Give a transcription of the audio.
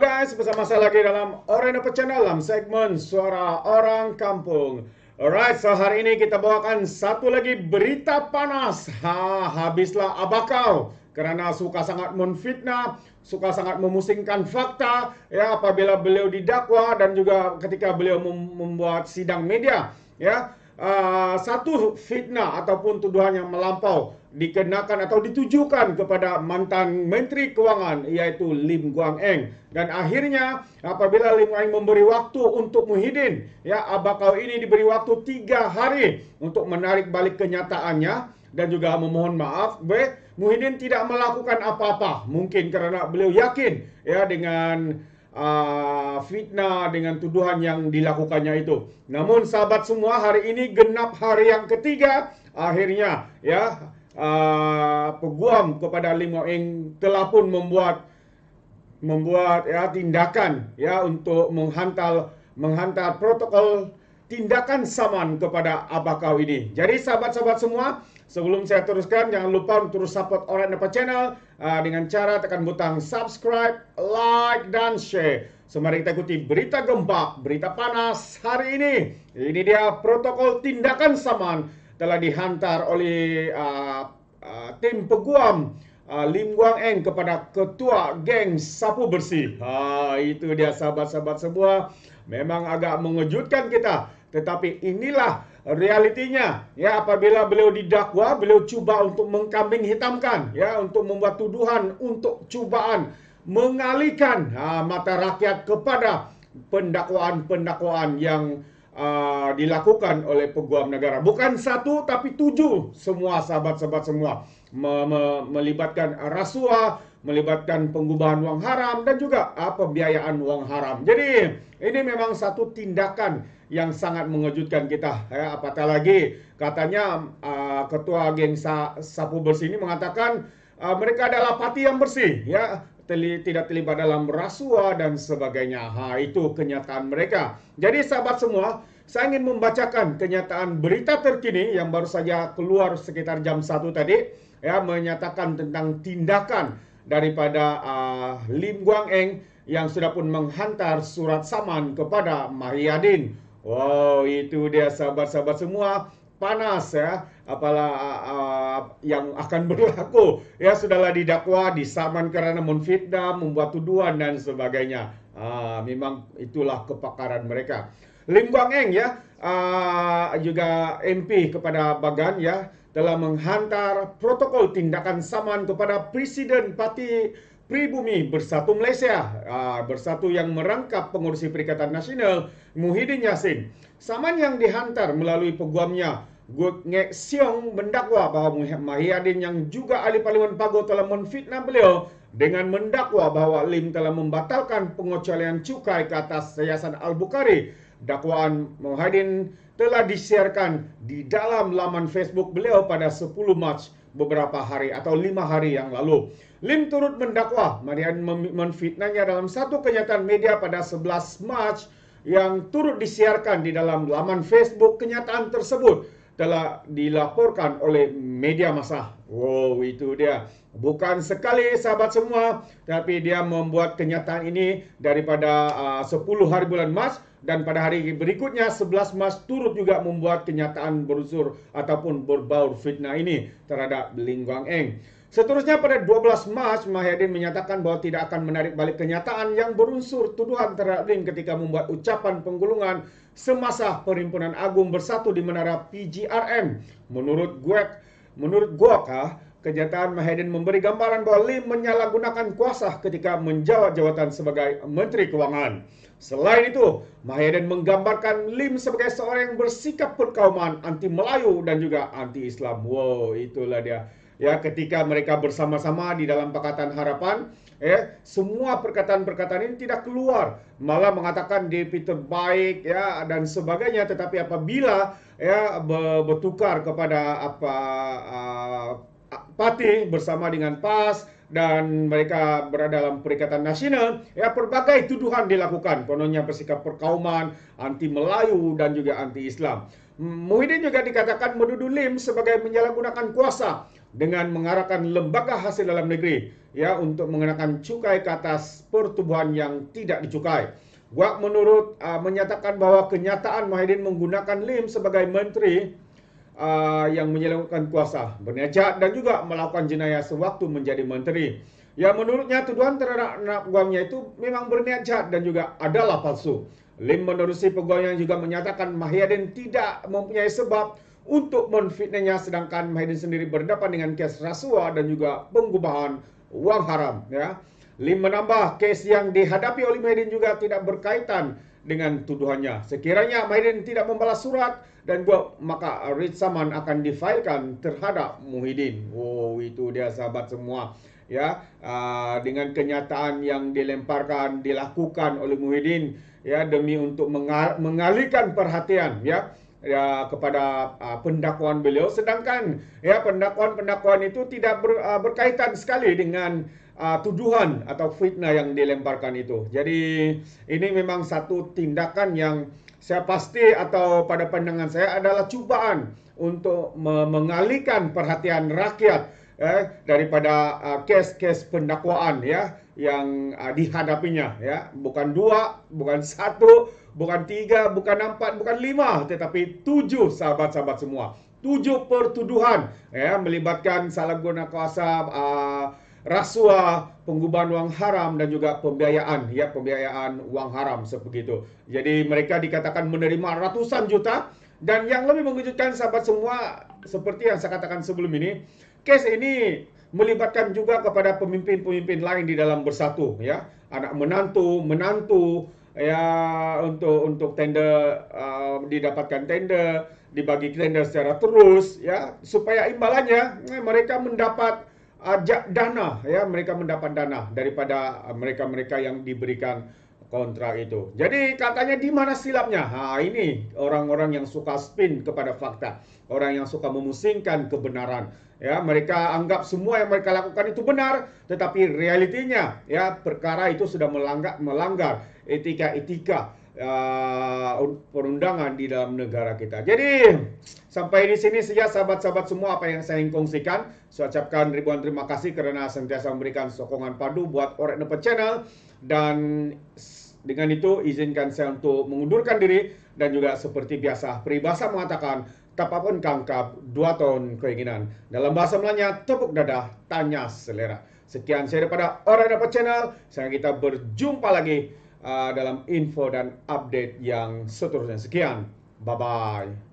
guys, bersama saya lagi dalam Oreno Channel dalam segmen Suara Orang Kampung. Alright, so hari ini kita bawakan satu lagi berita panas. Ha, habislah abakau karena suka sangat menfitnah, suka sangat memusingkan fakta ya apabila beliau didakwa dan juga ketika beliau membuat sidang media ya Ah, satu fitnah ataupun tuduhan yang melampau dikenakan atau ditujukan kepada mantan Menteri Kewangan iaitu Lim Guang Eng dan akhirnya apabila Lim Guang Eng memberi waktu untuk Muhyiddin ya Abakau ini diberi waktu tiga hari untuk menarik balik kenyataannya dan juga memohon maaf b Muhyiddin tidak melakukan apa-apa mungkin kerana beliau yakin ya dengan uh, fitnah dengan tuduhan yang dilakukannya itu. Namun sahabat semua hari ini genap hari yang ketiga akhirnya ya uh, peguam kepada Limoeng telah pun membuat membuat ya tindakan ya untuk menghantar menghantar protokol tindakan saman kepada abah kau ini. Jadi sahabat-sahabat semua, sebelum saya teruskan jangan lupa untuk terus support orang dapat channel uh, dengan cara tekan butang subscribe, like dan share. Semari kita ikuti berita gempa, berita panas hari ini. Ini dia protokol tindakan saman telah dihantar oleh uh, uh, tim peguam uh, Lim Guang Eng kepada ketua geng Sapu Bersih. Ha, itu dia sahabat-sahabat semua. Memang agak mengejutkan kita. Tetapi inilah realitinya ya apabila beliau didakwa beliau coba untuk mengkambing hitamkan ya untuk membuat tuduhan untuk cubaan mengalihkan ha, mata rakyat kepada pendakwaan-pendakwaan yang uh, dilakukan oleh peguam negara bukan satu tapi tujuh semua sahabat-sahabat semua me me melibatkan rasuah melibatkan pengubahan uang haram dan juga uh, pembiayaan uang haram jadi ini memang satu tindakan yang sangat mengejutkan kita. Ya, apatah lagi katanya uh, ketua geng Sa sapu bersih ini mengatakan uh, mereka adalah pati yang bersih ya tidak terlibat dalam rasuah dan sebagainya. Ha, itu kenyataan mereka. Jadi sahabat semua, saya ingin membacakan kenyataan berita terkini yang baru saja keluar sekitar jam 1 tadi ya menyatakan tentang tindakan daripada uh, Lim Guang Eng yang sudah pun menghantar surat saman kepada Mariadin Wow, itu dia sahabat-sahabat semua panas ya apalah uh, yang akan berlaku ya sudahlah didakwa disaman karena memfitnah membuat tuduhan dan sebagainya uh, memang itulah kepakaran mereka Lim Guang Eng ya uh, juga MP kepada Bagan ya telah menghantar protokol tindakan saman kepada Presiden Parti Pribumi Bersatu Malaysia, ah, bersatu yang merangkap pengurusi Perikatan Nasional Muhyiddin Yassin. Saman yang dihantar melalui peguamnya Gut Ngek Siong mendakwa bahawa Mahiyadin yang juga ahli parlimen Pago telah menfitnah beliau dengan mendakwa bahawa Lim telah membatalkan pengecualian cukai ke atas Yayasan Al-Bukhari. Dakwaan Muhyiddin telah disiarkan di dalam laman Facebook beliau pada 10 Mac 2019. beberapa hari atau lima hari yang lalu. Lim turut mendakwah Marian menfitnahnya dalam satu kenyataan media pada 11 Mac yang turut disiarkan di dalam laman Facebook kenyataan tersebut telah dilaporkan oleh media masa. Wow, itu dia. Bukan sekali sahabat semua, tapi dia membuat kenyataan ini daripada uh, 10 hari bulan Mas dan pada hari berikutnya 11 Mas turut juga membuat kenyataan berusur ataupun berbaur fitnah ini terhadap Lingguang Eng. Seterusnya pada 12 Mac, Mahyadin menyatakan bahwa tidak akan menarik balik kenyataan yang berunsur tuduhan terhadap Lim ketika membuat ucapan penggulungan semasa Perhimpunan Agung Bersatu di Menara PGRM. Menurut gue, menurut kah kenyataan Mahyadin memberi gambaran bahwa Lim menyalahgunakan kuasa ketika menjawab jawatan sebagai Menteri Keuangan. Selain itu, Mahyadin menggambarkan Lim sebagai seorang yang bersikap perkauman anti Melayu dan juga anti Islam. Wow, itulah dia ya ketika mereka bersama-sama di dalam Pakatan Harapan ya semua perkataan-perkataan ini tidak keluar malah mengatakan DP terbaik ya dan sebagainya tetapi apabila ya bertukar kepada apa uh, Pati bersama dengan PAS dan mereka berada dalam perikatan nasional, ya berbagai tuduhan dilakukan, kononnya bersikap perkauman, anti Melayu dan juga anti Islam. Muhyiddin juga dikatakan menuduh Lim sebagai menyalahgunakan kuasa dengan mengarahkan lembaga hasil dalam negeri ya untuk mengenakan cukai ke atas pertumbuhan yang tidak dicukai. Guak menurut uh, menyatakan bahwa kenyataan Mahyadin menggunakan Lim sebagai menteri uh, yang menyalahgunakan kuasa, berniat dan juga melakukan jenayah sewaktu menjadi menteri. Ya menurutnya tuduhan terhadap anak guangnya itu memang berniat jahat dan juga adalah palsu. Lim menerusi pegawai yang juga menyatakan Mahyadin tidak mempunyai sebab untuk menfitnahnya sedangkan Mahidin sendiri berdepan dengan kes rasuah dan juga pengubahan wang haram ya. Lim menambah kes yang dihadapi oleh Mahidin juga tidak berkaitan dengan tuduhannya. Sekiranya Mahidin tidak membalas surat dan gua maka writ saman akan difailkan terhadap Muhyiddin. Oh itu dia sahabat semua ya uh, dengan kenyataan yang dilemparkan dilakukan oleh Muhyiddin ya demi untuk mengalihkan perhatian ya ya kepada uh, pendakwaan beliau sedangkan ya pendakwaan-pendakwaan itu tidak ber, uh, berkaitan sekali dengan uh, tuduhan atau fitnah yang dilemparkan itu. Jadi ini memang satu tindakan yang saya pasti atau pada pandangan saya adalah cobaan untuk mengalihkan perhatian rakyat eh, daripada kes-kes uh, pendakwaan ya yang uh, dihadapinya ya bukan dua bukan satu bukan tiga, bukan empat, bukan lima, tetapi tujuh sahabat-sahabat semua. Tujuh pertuduhan ya, melibatkan salah guna kuasa, uh, rasuah, pengubahan wang haram dan juga pembiayaan. Ya, pembiayaan wang haram seperti itu. Jadi mereka dikatakan menerima ratusan juta dan yang lebih mengejutkan sahabat semua seperti yang saya katakan sebelum ini, kes ini melibatkan juga kepada pemimpin-pemimpin lain di dalam bersatu ya anak menantu menantu ya untuk untuk tender uh, didapatkan tender dibagi tender secara terus ya supaya imbalannya eh, mereka mendapat ajak uh, dana ya mereka mendapat dana daripada uh, mereka-mereka yang diberikan kontrak itu. Jadi katanya di mana silapnya? ini orang-orang yang suka spin kepada fakta, orang yang suka memusingkan kebenaran. Ya, mereka anggap semua yang mereka lakukan itu benar, tetapi realitinya ya perkara itu sudah melanggar melanggar etika-etika uh, perundangan di dalam negara kita. Jadi sampai di sini saja sahabat-sahabat semua apa yang saya ingin kongsikan. Saya ucapkan ribuan terima kasih karena sentiasa memberikan sokongan padu buat Orek Nepet Channel dan dengan itu izinkan saya untuk mengundurkan diri dan juga seperti biasa peribahasa mengatakan tapapun kangkap dua tahun keinginan. Dalam bahasa melayu tepuk dada tanya selera. Sekian saya daripada Orang Dapat Channel. Sekarang kita berjumpa lagi Ah, dalam info dan update yang seterusnya. Sekian, bye-bye.